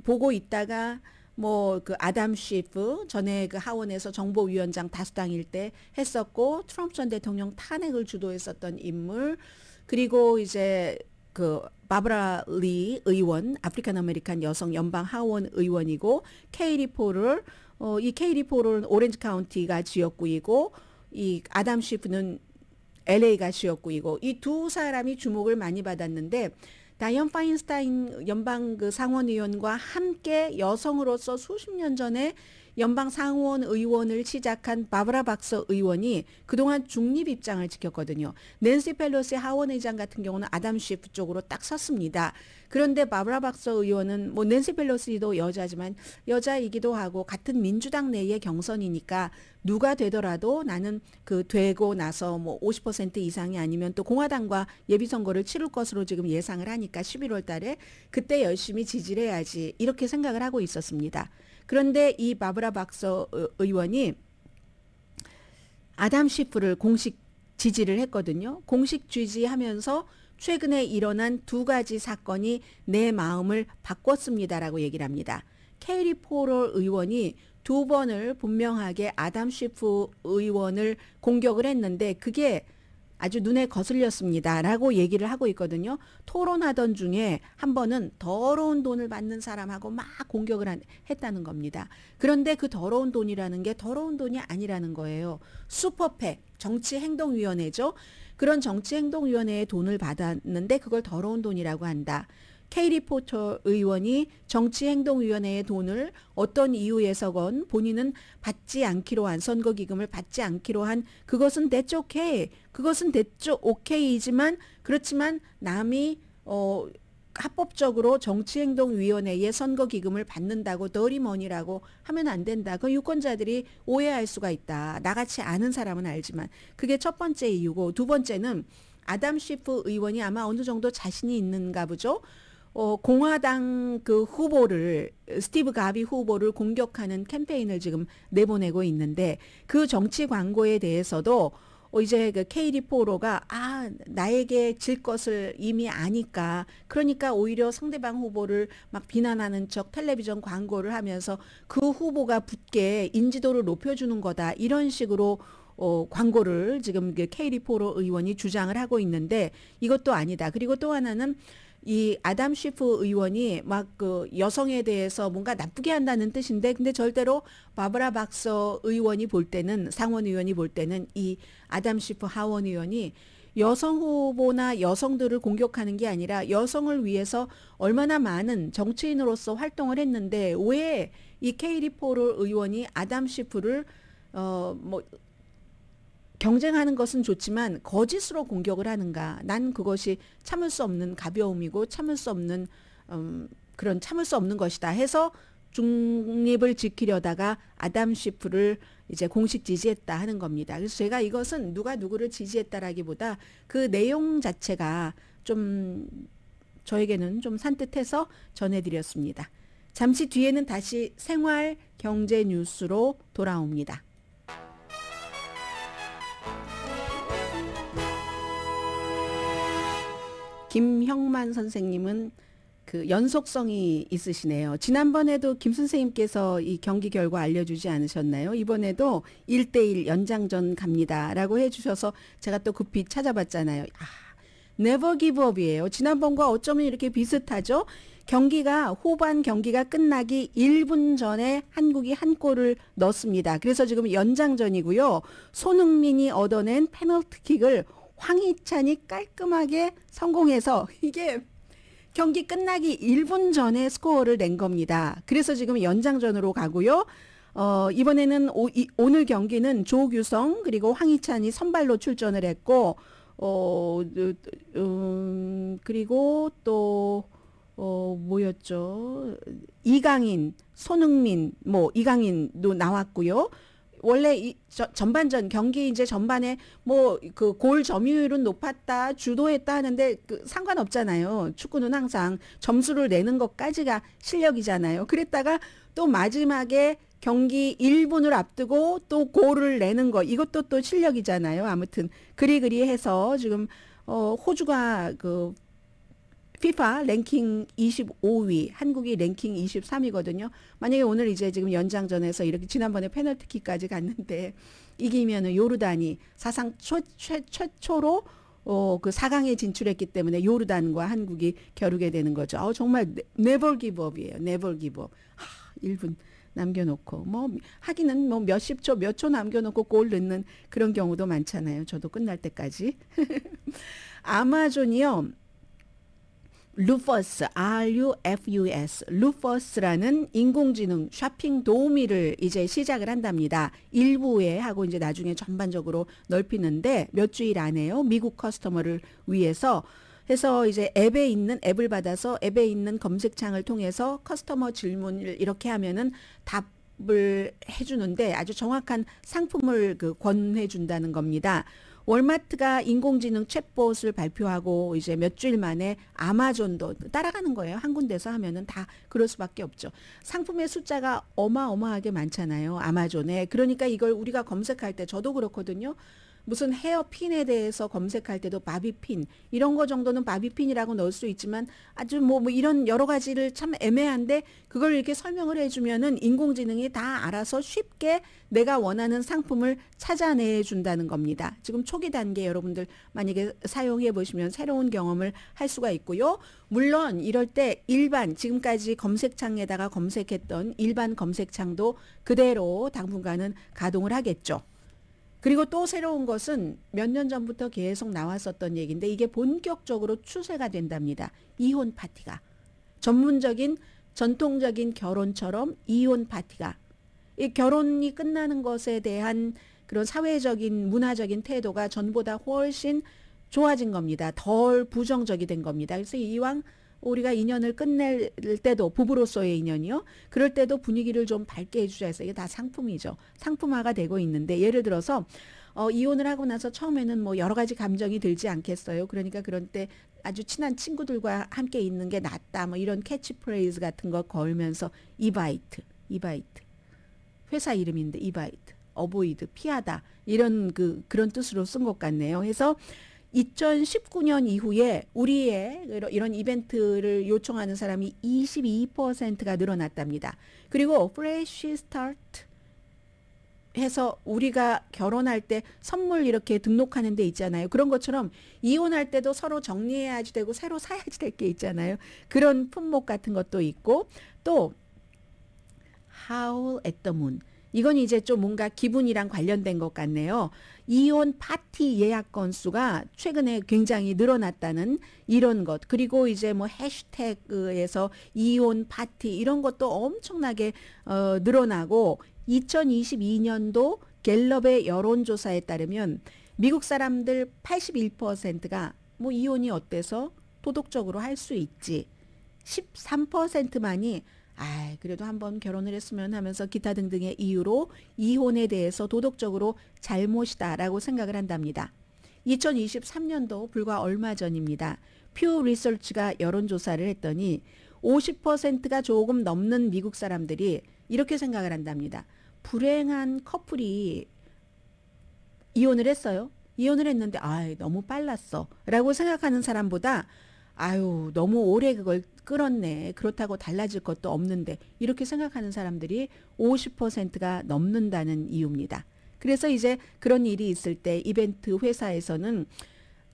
보고 있다가 뭐 그 아담 셰프 전에 그 하원에서 정보위원장 다수당일 때 했었고 트럼프 전 대통령 탄핵을 주도했었던 인물 그리고 이제 그 바브라 리 의원 아프리칸 아메리칸 여성 연방 하원 의원이고 케이리 포를 어, 이 케이리포로는 오렌지 카운티가 지역구이고 이 아담 시프는 LA가 지역구이고 이 두 사람이 주목을 많이 받았는데 다이언 파인스타인 연방 그 상원의원과 함께 여성으로서 수십 년 전에 연방 상원 의원을 시작한 바브라 박서 의원이 그동안 중립 입장을 지켰거든요. 낸시 펠로시 하원 의장 같은 경우는 아담 셰프 쪽으로 딱 섰습니다. 그런데 바브라 박서 의원은 뭐 낸시 펠로시도 여자지만 여자이기도 하고 같은 민주당 내의 경선이니까 누가 되더라도 나는 그 되고 나서 뭐 50% 이상이 아니면 또 공화당과 예비선거를 치를 것으로 지금 예상을 하니까 11월 달에 그때 열심히 지지를 해야지 이렇게 생각을 하고 있었습니다. 그런데 이 바브라 박서 의원이 아담 시프를 공식 지지를 했거든요. 공식 지지하면서 최근에 일어난 두 가지 사건이 내 마음을 바꿨습니다라고 얘기를 합니다. 케리 포롤 의원이 두 번을 분명하게 아담 시프 의원을 공격을 했는데 그게 아주 눈에 거슬렸습니다라고 얘기를 하고 있거든요. 토론하던 중에 한 번은 더러운 돈을 받는 사람하고 막 공격을 한, 했다는 겁니다. 그런데 그 더러운 돈이라는 게 더러운 돈이 아니라는 거예요. 슈퍼팩 정치행동위원회죠. 그런 정치행동위원회의 돈을 받았는데 그걸 더러운 돈이라고 한다. 케이리 포터 의원이 정치행동위원회의 돈을 어떤 이유에서건 본인은 받지 않기로 한 선거 기금을 받지 않기로 한 그것은 대쪽 오케이 그것은 대쪽 오케이이지만 그렇지만 남이 어 합법적으로 정치행동위원회의 선거기금을 받는다고 더리머니라고 하면 안 된다. 그 유권자들이 오해할 수가 있다. 나같이 아는 사람은 알지만 그게 첫 번째 이유고 두 번째는 아담 쉬프 의원이 아마 어느 정도 자신이 있는가 보죠. 어, 공화당 그 후보를 스티브 가비 후보를 공격하는 캠페인을 지금 내보내고 있는데 그 정치 광고에 대해서도 어, 이제 그 케이리 포로가 아 나에게 질 것을 이미 아니까 그러니까 오히려 상대방 후보를 막 비난하는 척 텔레비전 광고를 하면서 그 후보가 붙게 인지도를 높여주는 거다 이런 식으로 어, 광고를 지금 그 케이리 포로 의원이 주장을 하고 있는데 이것도 아니다 그리고 또 하나는 이 아담 시프 의원이 막 그 여성에 대해서 뭔가 나쁘게 한다는 뜻인데 근데 절대로 바브라 박서 의원이 볼 때는 상원 의원이 볼 때는 이 아담 시프 하원 의원이 여성 후보나 여성들을 공격하는 게 아니라 여성을 위해서 얼마나 많은 정치인으로서 활동을 했는데 왜 이 케이리 포로 의원이 아담 시프를 어뭐 경쟁하는 것은 좋지만 거짓으로 공격을 하는가. 난 그것이 참을 수 없는 가벼움이고 참을 수 없는 음, 그런 참을 수 없는 것이다 해서 중립을 지키려다가 아담 시프를 이제 공식 지지했다 하는 겁니다. 그래서 제가 이것은 누가 누구를 지지했다라기보다 그 내용 자체가 좀 저에게는 좀 산뜻해서 전해드렸습니다. 잠시 뒤에는 다시 생활 경제 뉴스로 돌아옵니다. 김형만 선생님은 그 연속성이 있으시네요. 지난번에도 김 선생님께서 이 경기 결과 알려주지 않으셨나요? 이번에도 1대1 연장전 갑니다. 라고 해주셔서 제가 또 급히 찾아봤잖아요. 아, 네버 기브업이에요. 지난번과 어쩌면 이렇게 비슷하죠? 경기가 후반 경기가 끝나기 1분 전에 한국이 한 골을 넣습니다. 그래서 지금 연장전이고요. 손흥민이 얻어낸 페널티킥을 황희찬이 깔끔하게 성공해서 이게 경기 끝나기 1분 전에 스코어를 낸 겁니다. 그래서 지금 연장전으로 가고요. 어, 이번에는 오, 이, 오늘 경기는 조규성 그리고 황희찬이 선발로 출전을 했고 어, 어 음, 그리고 또, 어, 뭐였죠? 이강인, 손흥민, 뭐, 이강인도 나왔고요. 원래 이 저, 전반전 경기 이제 전반에 뭐 그 골 점유율은 높았다 주도했다 하는데 그 상관없잖아요. 축구는 항상 점수를 내는 것까지가 실력이잖아요. 그랬다가 또 마지막에 경기 1분을 앞두고 또 골을 내는 거 이것도 또 실력이잖아요. 아무튼 그리 그리 해서 지금 어 호주가 그 피파 랭킹 25위, 한국이 랭킹 23위거든요. 만약에 오늘 이제 지금 연장전에서 이렇게 지난번에 페널티킥까지 갔는데 이기면은 요르단이 사상 최, 최, 최초로 어, 그 4강에 진출했기 때문에 요르단과 한국이 겨루게 되는 거죠. 어, 정말 네벌 기법이에요. 네벌 기법. 하, 1분 남겨놓고 뭐 하기는 뭐 몇십 초, 몇 초 남겨놓고 골 넣는 그런 경우도 많잖아요. 저도 끝날 때까지. *laughs* 아마존이요. 루퍼스, R-U-F-U-S, 루퍼스라는 인공지능 쇼핑 도우미를 이제 시작을 한답니다. 일부에 하고 이제 나중에 전반적으로 넓히는데 몇 주일 안에요. 미국 커스터머를 위해서 해서 이제 앱에 있는 앱을 받아서 앱에 있는 검색창을 통해서 커스터머 질문을 이렇게 하면은 답을 해주는데 아주 정확한 상품을 그 권해준다는 겁니다. 월마트가 인공지능 챗봇을 발표하고 이제 몇 주일 만에 아마존도 따라가는 거예요. 한 군데서 하면은 다 그럴 수밖에 없죠. 상품의 숫자가 어마어마하게 많잖아요. 아마존에. 그러니까 이걸 우리가 검색할 때 저도 그렇거든요. 무슨 헤어핀에 대해서 검색할 때도 바비핀 이런 거 정도는 바비핀이라고 넣을 수 있지만 아주 뭐, 뭐 이런 여러 가지를 참 애매한데 그걸 이렇게 설명을 해주면은 인공지능이 다 알아서 쉽게 내가 원하는 상품을 찾아내 준다는 겁니다. 지금 초기 단계 여러분들 만약에 사용해 보시면 새로운 경험을 할 수가 있고요. 물론 이럴 때 일반 지금까지 검색창에다가 검색했던 일반 검색창도 그대로 당분간은 가동을 하겠죠. 그리고 또 새로운 것은 몇 년 전부터 계속 나왔었던 얘기인데 이게 본격적으로 추세가 된답니다. 이혼 파티가. 전문적인 전통적인 결혼처럼 이혼 파티가 이 결혼이 끝나는 것에 대한 그런 사회적인 문화적인 태도가 전보다 훨씬 좋아진 겁니다. 덜 부정적이 된 겁니다. 그래서 이왕 우리가 인연을 끝낼 때도 부부로서의 인연이요. 그럴 때도 분위기를 좀 밝게 해주자 해서 이게 다 상품이죠. 상품화가 되고 있는데 예를 들어서 어, 이혼을 하고 나서 처음에는 뭐 여러 가지 감정이 들지 않겠어요. 그러니까 그런 때 아주 친한 친구들과 함께 있는 게 낫다. 뭐 이런 캐치프레이즈 같은 거 걸면서 이바이트, 이바이트. 회사 이름인데 이바이트. 어보이드, 피하다. 이런 그, 그런 뜻으로 쓴 것 같네요. 그래서 2019년 이후에 우리의 이런 이벤트를 요청하는 사람이 22%가 늘어났답니다. 그리고 프레시 스타트 해서 우리가 결혼할 때 선물 이렇게 등록하는 데 있잖아요. 그런 것처럼 이혼할 때도 서로 정리해야지 되고 새로 사야지 될 게 있잖아요. 그런 품목 같은 것도 있고 또 Howl at the Moon. 이건 이제 좀 뭔가 기분이랑 관련된 것 같네요. 이혼 파티 예약 건수가 최근에 굉장히 늘어났다는 이런 것. 그리고 이제 뭐 해시태그에서 이혼 파티 이런 것도 엄청나게 어, 늘어나고 2022년도 갤럽의 여론조사에 따르면 미국 사람들 81%가 뭐 이혼이 어때서 도덕적으로 할 수 있지. 13%만이 아, 그래도 한번 결혼을 했으면 하면서 기타 등등의 이유로 이혼에 대해서 도덕적으로 잘못이다라고 생각을 한답니다. 2023년도 불과 얼마 전입니다. 퓨 리서치가 여론조사를 했더니 50%가 조금 넘는 미국 사람들이 이렇게 생각을 한답니다. 불행한 커플이 이혼을 했어요. 이혼을 했는데 아, 너무 빨랐어. 라고 생각하는 사람보다 아유, 너무 오래 그걸 끌었네. 그렇다고 달라질 것도 없는데. 이렇게 생각하는 사람들이 50%가 넘는다는 이유입니다. 그래서 이제 그런 일이 있을 때 이벤트 회사에서는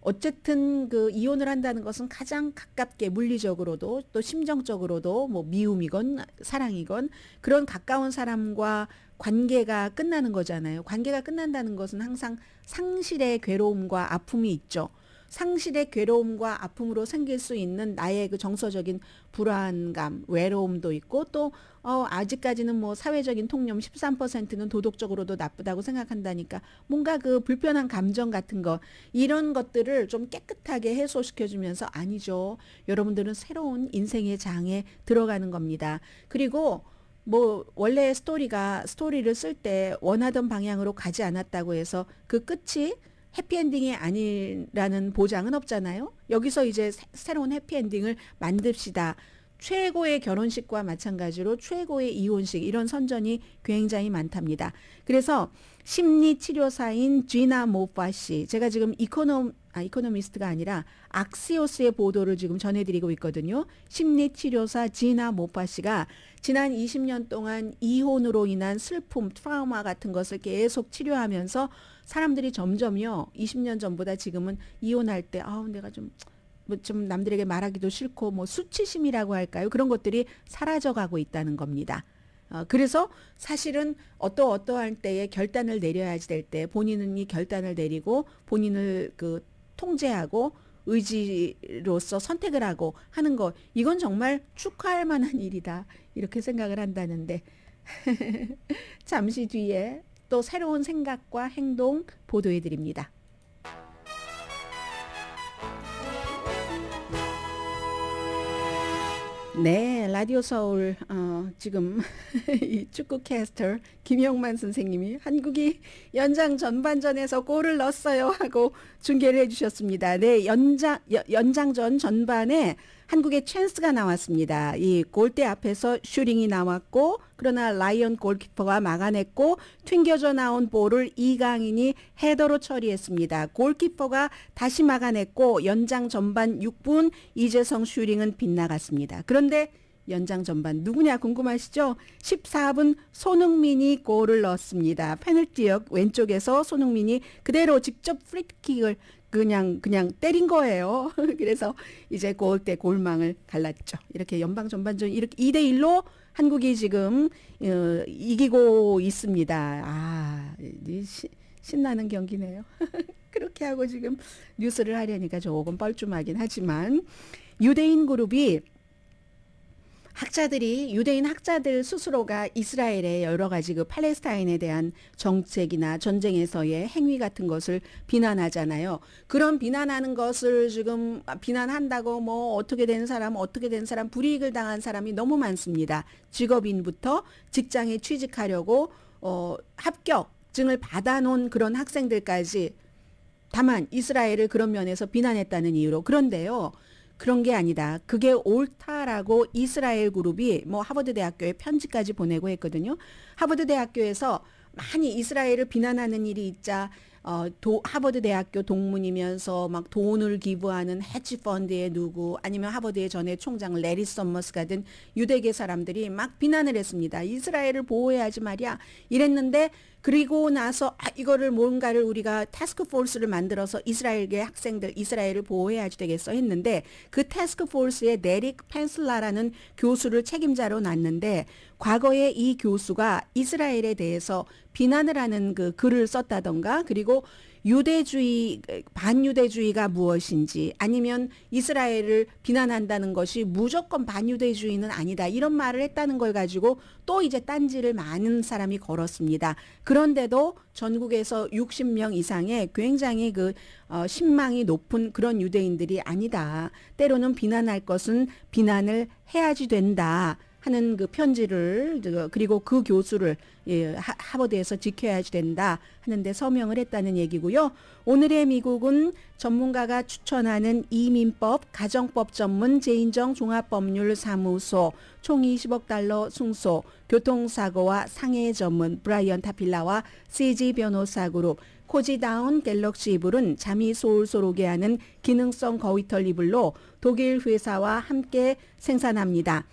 어쨌든 그 이혼을 한다는 것은 가장 가깝게 물리적으로도 또 심정적으로도 뭐 미움이건 사랑이건 그런 가까운 사람과 관계가 끝나는 거잖아요. 관계가 끝난다는 것은 항상 상실의 괴로움과 아픔이 있죠. 상실의 괴로움과 아픔으로 생길 수 있는 나의 그 정서적인 불안감, 외로움도 있고 또 어, 아직까지는 뭐 사회적인 통념 13%는 도덕적으로도 나쁘다고 생각한다니까 뭔가 그 불편한 감정 같은 거 이런 것들을 좀 깨끗하게 해소시켜주면서 아니죠. 여러분들은 새로운 인생의 장에 들어가는 겁니다. 그리고 뭐 원래 스토리가 스토리를 쓸 때 원하던 방향으로 가지 않았다고 해서 그 끝이 해피엔딩이 아니라는 보장은 없잖아요. 여기서 이제 새로운 해피엔딩을 만듭시다. 최고의 결혼식과 마찬가지로 최고의 이혼식 이런 선전이 굉장히 많답니다. 그래서 심리치료사인 지나 모파 씨, 제가 지금 이코노 아, 이코노미스트가 아니라 악시오스의 보도를 지금 전해드리고 있거든요. 심리치료사 지나 모파 씨가 지난 20년 동안 이혼으로 인한 슬픔, 트라우마 같은 것을 계속 치료하면서 사람들이 점점요, 20년 전보다 지금은 이혼할 때, 아우, 내가 좀, 뭐 좀 남들에게 말하기도 싫고, 뭐 수치심이라고 할까요? 그런 것들이 사라져 가고 있다는 겁니다. 어, 그래서 사실은 어떠 어떠한 때에 결단을 내려야지 될 때 본인은 이 결단을 내리고 본인을 그 통제하고 의지로서 선택을 하고 하는 거 이건 정말 축하할 만한 일이다 이렇게 생각을 한다는데 *laughs* 잠시 뒤에 또 새로운 생각과 행동 보도해 드립니다. 네, 라디오 서울 어, 지금 *laughs* 이 축구 캐스터 김영만 선생님이 한국이 연장 전반전에서 골을 넣었어요 하고 중계를 해주셨습니다. 네, 연장 여, 연장전 전반에 한국의 찬스가 나왔습니다. 이 골대 앞에서 슈링이 나왔고 그러나 라이언 골키퍼가 막아냈고 튕겨져 나온 볼을 이강인이 헤더로 처리했습니다. 골키퍼가 다시 막아냈고 연장 전반 6분 이재성 슈링은 빗나갔습니다. 그런데 연장 전반 누구냐 궁금하시죠? 14분 손흥민이 골을 넣었습니다. 페널티역 왼쪽에서 손흥민이 그대로 직접 프리킥을 그냥 그냥 때린 거예요. *laughs* 그래서 이제 골대 골망을 갈랐죠. 이렇게 연방 전반전 이렇게 2 대 1로 한국이 지금 어, 이기고 있습니다. 아, 시, 신나는 경기네요. *laughs* 그렇게 하고 지금 뉴스를 하려니까 조금 뻘쭘하긴 하지만 유대인 그룹이 학자들이 유대인 학자들 스스로가 이스라엘의 여러 가지 그 팔레스타인에 대한 정책이나 전쟁에서의 행위 같은 것을 비난하잖아요. 그런 비난하는 것을 지금 비난한다고 뭐 어떻게 된 사람, 어떻게 된 사람, 불이익을 당한 사람이 너무 많습니다. 직업인부터 직장에 취직하려고 어 합격증을 받아놓은 그런 학생들까지 다만 이스라엘을 그런 면에서 비난했다는 이유로 그런데요. 그런 게 아니다. 그게 옳다라고 이스라엘 그룹이 뭐 하버드 대학교에 편지까지 보내고 했거든요. 하버드 대학교에서 많이 이스라엘을 비난하는 일이 있자 어, 도, 하버드 대학교 동문이면서 막 돈을 기부하는 해치 펀드의 누구 아니면 하버드의 전에 총장 레리 썸머스 가은 유대계 사람들이 막 비난을 했습니다. 이스라엘을 보호해야지 말이야. 이랬는데 그리고 나서 아, 이거를 뭔가를 우리가 태스크포스를 만들어서 이스라엘계 학생들 이스라엘을 보호해야지 되겠어 했는데 그태스크포스의 네릭 펜슬라라는 교수를 책임자로 놨는데 과거에 이 교수가 이스라엘에 대해서 비난을 하는 그 글을 썼다던가 그리고 유대주의 반유대주의가 무엇인지 아니면 이스라엘을 비난한다는 것이 무조건 반유대주의는 아니다 이런 말을 했다는 걸 가지고 또 이제 딴지를 많은 사람이 걸었습니다. 그런데도 전국에서 60명 이상의 굉장히 그 어, 신망이 높은 그런 유대인들이 아니다. 때로는 비난할 것은 비난을 해야지 된다. 하는 그 편지를 그 그리고 그 교수를 예, 하버드에서 지켜야 된다 하는데 서명을 했다는 얘기고요. 오늘의 미국은 전문가가 추천하는 이민법 가정법 전문 제인정 종합법률사무소 총 20억 달러 승소 교통사고와 상해 전문 브라이언 타필라와 CG 변호사 그룹 코지다운 갤럭시 이불은 잠이 솔솔 오게 하는 기능성 거위털 이불로 독일 회사와 함께 생산합니다.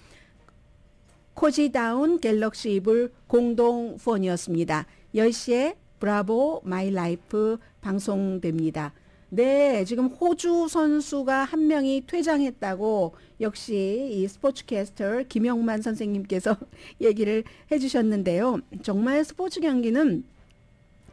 코지다운 갤럭시 이불 공동 폰이었습니다. 10시에 브라보 마이 라이프 방송됩니다. 네, 지금 호주 선수가 한 명이 퇴장했다고 역시 이 스포츠캐스터 김영만 선생님께서 *laughs* 얘기를 해주셨는데요. 정말 스포츠 경기는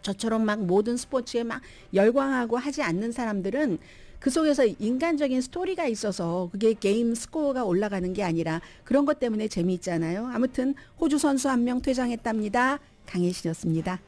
저처럼 막 모든 스포츠에 막 열광하고 하지 않는 사람들은 그 속에서 인간적인 스토리가 있어서 그게 게임 스코어가 올라가는 게 아니라 그런 것 때문에 재미있잖아요. 아무튼 호주 선수 한 명 퇴장했답니다. 강혜신이었습니다.